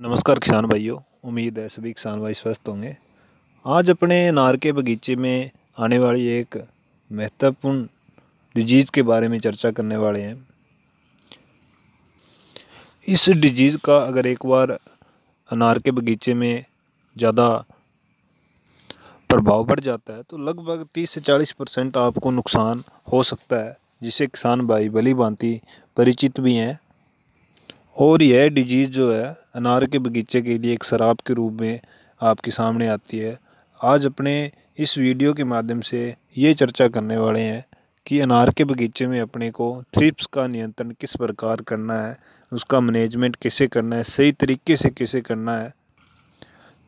नमस्कार किसान भाइयों उम्मीद है सभी किसान भाई स्वस्थ होंगे आज अपने अनार के बगीचे में आने वाली एक महत्वपूर्ण डिजीज़ के बारे में चर्चा करने वाले हैं इस डिजीज़ का अगर एक बार अनार के बगीचे में ज़्यादा प्रभाव बढ़ जाता है तो लगभग 30 से 40 परसेंट आपको नुकसान हो सकता है जिसे किसान भाई बली भांति परिचित भी हैं और यह डिजीज़ जो है अनार के बगीचे के लिए एक शराब के रूप में आपके सामने आती है आज अपने इस वीडियो के माध्यम से ये चर्चा करने वाले हैं कि अनार के बगीचे में अपने को थ्रिप्स का नियंत्रण किस प्रकार करना है उसका मैनेजमेंट कैसे करना है सही तरीके से कैसे करना है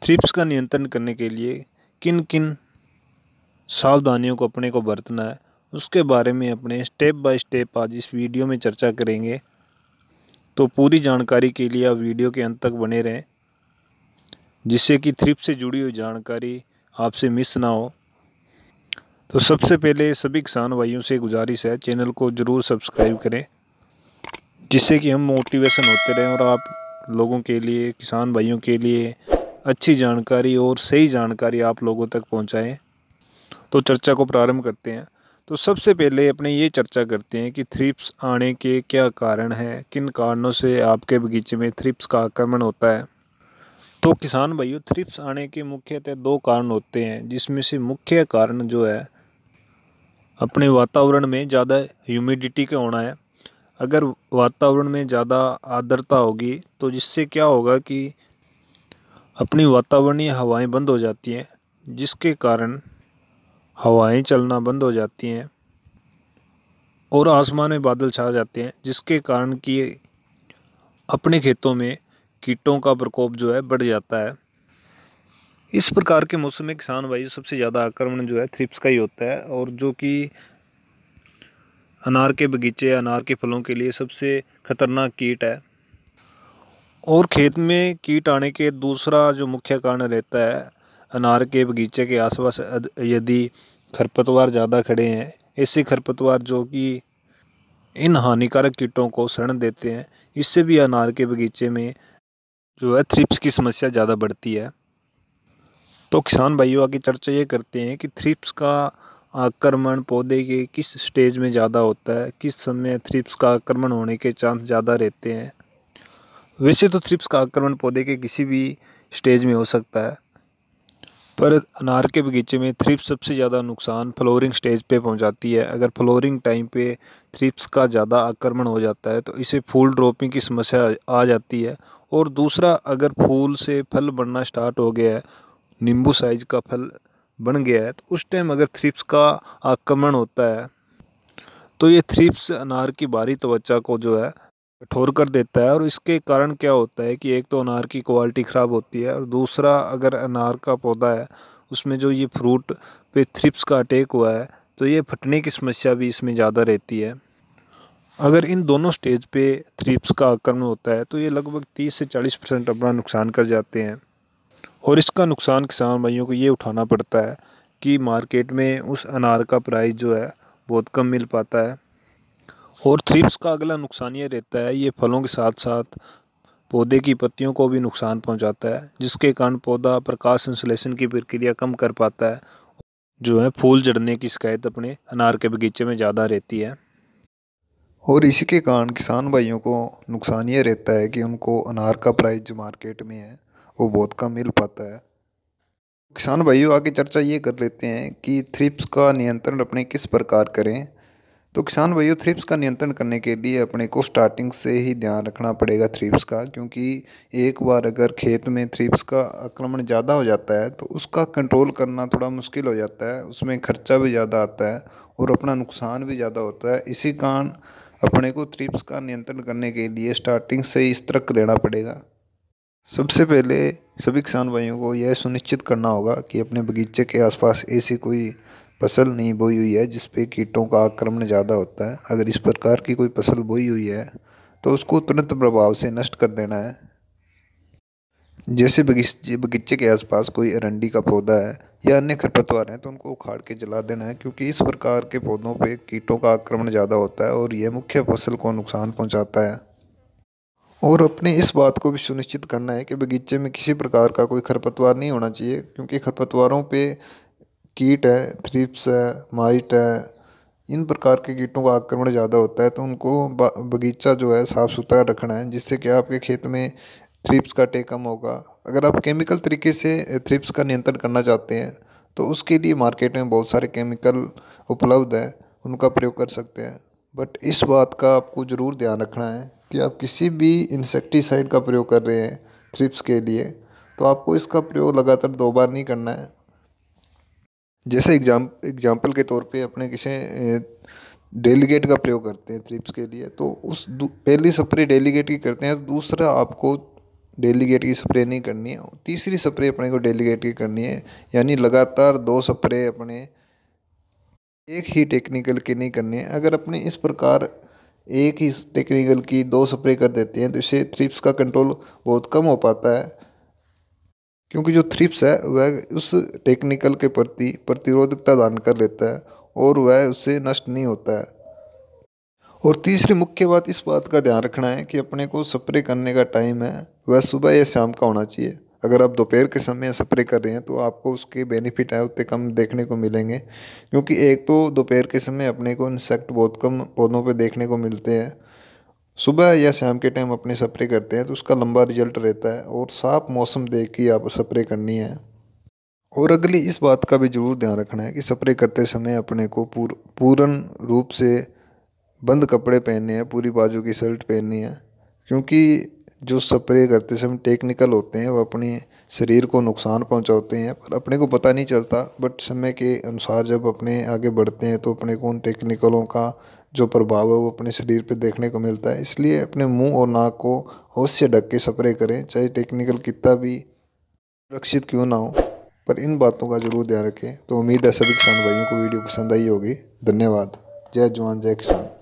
थ्रिप्स का नियंत्रण करने के लिए किन किन सावधानियों को अपने को बरतना है उसके बारे में अपने स्टेप बाय स्टेप आज इस वीडियो में चर्चा करेंगे तो पूरी जानकारी के लिए आप वीडियो के अंत तक बने रहें जिससे कि थ्रिप से जुड़ी हुई जानकारी आपसे मिस ना हो तो सबसे पहले सभी किसान भाइयों से गुजारिश है चैनल को ज़रूर सब्सक्राइब करें जिससे कि हम मोटिवेशन होते रहें और आप लोगों के लिए किसान भाइयों के लिए अच्छी जानकारी और सही जानकारी आप लोगों तक पहुंचाएं तो चर्चा को प्रारंभ करते हैं तो सबसे पहले अपने ये चर्चा करते हैं कि थ्रिप्स आने के क्या कारण हैं किन कारणों से आपके बगीचे में थ्रिप्स का आक्रमण होता है तो किसान भाइयों थ्रिप्स आने के मुख्यतः दो कारण होते हैं जिसमें से मुख्य कारण जो है अपने वातावरण में ज़्यादा ह्यूमिडिटी का होना है अगर वातावरण में ज़्यादा आर्द्रता होगी तो जिससे क्या होगा कि अपनी वातावरणीय हवाएं बंद हो जाती हैं जिसके कारण हवाएं चलना बंद हो जाती हैं और आसमान में बादल छा जाते हैं जिसके कारण कि अपने खेतों में कीटों का प्रकोप जो है बढ़ जाता है इस प्रकार के मौसम में किसान भाई सबसे ज़्यादा आक्रमण जो है थ्रिप्स का ही होता है और जो कि अनार के बगीचे अनार के फलों के लिए सबसे खतरनाक कीट है और खेत में कीट आने के दूसरा जो मुख्य कारण रहता है अनार के बगीचे के आसपास यदि खरपतवार ज़्यादा खड़े हैं ऐसे खरपतवार जो कि इन हानिकारक कीटों को शरण देते हैं इससे भी अनार के बगीचे में जो है थ्रिप्स की समस्या ज़्यादा बढ़ती है तो किसान भाइयों आगे चर्चा ये करते हैं कि थ्रिप्स का आक्रमण पौधे के किस स्टेज में ज़्यादा होता है किस समय थ्रिप्स का आक्रमण होने के चांस ज़्यादा रहते हैं वैसे तो थ्रिप्स का आक्रमण पौधे के किसी भी स्टेज में हो सकता है पर अनार के बगीचे में थ्रिप्स सबसे ज़्यादा नुकसान फ्लोरिंग स्टेज पे पहुंचाती है अगर फ्लोरिंग टाइम पे थ्रिप्स का ज़्यादा आक्रमण हो जाता है तो इसे फूल ड्रॉपिंग की समस्या आ जाती है और दूसरा अगर फूल से फल बनना स्टार्ट हो गया है नींबू साइज का फल बन गया है तो उस टाइम अगर थ्रिप्स का आक्रमण होता है तो ये थ्रिप्स अनार की बारी त्वचा को जो है कठोर कर देता है और इसके कारण क्या होता है कि एक तो अनार की क्वालिटी ख़राब होती है और दूसरा अगर अनार का पौधा है उसमें जो ये फ्रूट पे थ्रिप्स का अटैक हुआ है तो ये फटने की समस्या भी इसमें ज़्यादा रहती है अगर इन दोनों स्टेज पे थ्रिप्स का आक्रमण होता है तो ये लगभग 30 से 40 परसेंट अपना नुकसान कर जाते हैं और इसका नुकसान किसान भाइयों को ये उठाना पड़ता है कि मार्केट में उस अनार का प्राइस जो है बहुत कम मिल पाता है और थ्रिप्स का अगला नुकसान ये रहता है ये फलों के साथ साथ पौधे की पत्तियों को भी नुकसान पहुंचाता है जिसके कारण पौधा प्रकाश संश्लेषण की प्रक्रिया कम कर पाता है जो है फूल जड़ने की शिकायत अपने अनार के बगीचे में ज़्यादा रहती है और इसी के कारण किसान भाइयों को नुकसान ये रहता है कि उनको अनार का प्राइस जो मार्केट में है वो बहुत कम मिल पाता है किसान भाइयों आगे चर्चा ये कर लेते हैं कि थ्रिप्स का नियंत्रण अपने किस प्रकार करें तो किसान भाइयों थ्रिप्स का नियंत्रण करने के लिए अपने को स्टार्टिंग से ही ध्यान रखना पड़ेगा थ्रिप्स का क्योंकि एक बार अगर खेत में थ्रिप्स का आक्रमण ज़्यादा हो जाता है तो उसका कंट्रोल करना थोड़ा मुश्किल हो जाता है उसमें खर्चा भी ज़्यादा आता है और अपना नुकसान भी ज़्यादा होता है इसी कारण अपने को थ्रिप्स का नियंत्रण करने के लिए स्टार्टिंग से ही सतर्क लेना पड़ेगा सबसे पहले सभी किसान भाइयों को यह सुनिश्चित करना होगा कि अपने बगीचे के आसपास ऐसी कोई फसल नहीं बोई हुई है जिस पे कीटों का आक्रमण ज़्यादा होता है अगर इस प्रकार की कोई फसल बोई हुई है तो उसको तुरंत प्रभाव से नष्ट कर देना है जैसे बगीचे बगीचे के आसपास कोई अरंडी का पौधा है या अन्य खरपतवार हैं तो उनको उखाड़ के जला देना है क्योंकि इस प्रकार के पौधों पे कीटों का आक्रमण ज़्यादा होता है और यह मुख्य फसल को नुकसान पहुंचाता है और अपने इस बात को भी सुनिश्चित करना है कि बगीचे में किसी प्रकार का कोई खरपतवार नहीं होना चाहिए क्योंकि खरपतवारों पे कीट है थ्रिप्स है माइट है इन प्रकार के कीटों का आक्रमण ज़्यादा होता है तो उनको बगीचा जो है साफ़ सुथरा रखना है जिससे कि आपके खेत में थ्रिप्स का टेक कम होगा अगर आप केमिकल तरीके से थ्रिप्स का नियंत्रण करना चाहते हैं तो उसके लिए मार्केट में बहुत सारे केमिकल उपलब्ध है उनका प्रयोग कर सकते हैं बट इस बात का आपको ज़रूर ध्यान रखना है कि आप किसी भी इंसेक्टिसाइड का प्रयोग कर रहे हैं थ्रिप्स के लिए तो आपको इसका प्रयोग लगातार दो बार नहीं करना है जैसे एग्जाम एग्जाम्पल के तौर पे अपने किसी डेलीगेट का प्रयोग करते हैं ट्रिप्स के लिए तो उस पहली स्प्रे डेलीगेट की करते हैं दूसरा आपको डेलीगेट की स्प्रे नहीं करनी है तीसरी स्प्रे अपने को डेलीगेट की करनी है यानी लगातार दो स्प्रे अपने एक ही टेक्निकल की नहीं करनी है अगर अपने इस प्रकार एक ही टेक्निकल की दो स्प्रे कर देते हैं तो इससे थ्रिप्स का कंट्रोल बहुत कम हो पाता है क्योंकि जो थ्रिप्स है वह उस टेक्निकल के प्रति प्रतिरोधकता दान कर लेता है और वह उससे नष्ट नहीं होता है और तीसरी मुख्य बात इस बात का ध्यान रखना है कि अपने को स्प्रे करने का टाइम है वह सुबह या शाम का होना चाहिए अगर आप दोपहर के समय स्प्रे कर रहे हैं तो आपको उसके बेनिफिट है उतने कम देखने को मिलेंगे क्योंकि एक तो दोपहर के समय अपने को इंसेक्ट बहुत कम पौधों पर देखने को मिलते हैं सुबह या शाम के टाइम अपने स्प्रे करते हैं तो उसका लंबा रिजल्ट रहता है और साफ मौसम देख के आप स्प्रे करनी है और अगली इस बात का भी ज़रूर ध्यान रखना है कि स्प्रे करते समय अपने को पूर पूर्ण रूप से बंद कपड़े पहनने हैं पूरी बाजू की शर्ट पहननी है क्योंकि जो स्प्रे करते समय टेक्निकल होते हैं वो अपने शरीर को नुकसान पहुंचाते हैं पर अपने को पता नहीं चलता बट समय के अनुसार जब अपने आगे बढ़ते हैं तो अपने को उन टेक्निकलों का जो प्रभाव है वो अपने शरीर पे देखने को मिलता है इसलिए अपने मुंह और नाक को अवश्य ढक के स्प्रे करें चाहे टेक्निकल कितना भी सुरक्षित क्यों ना हो पर इन बातों का जरूर ध्यान रखें तो उम्मीद है सभी किसान भाइयों को वीडियो पसंद आई होगी धन्यवाद जय जवान जय किसान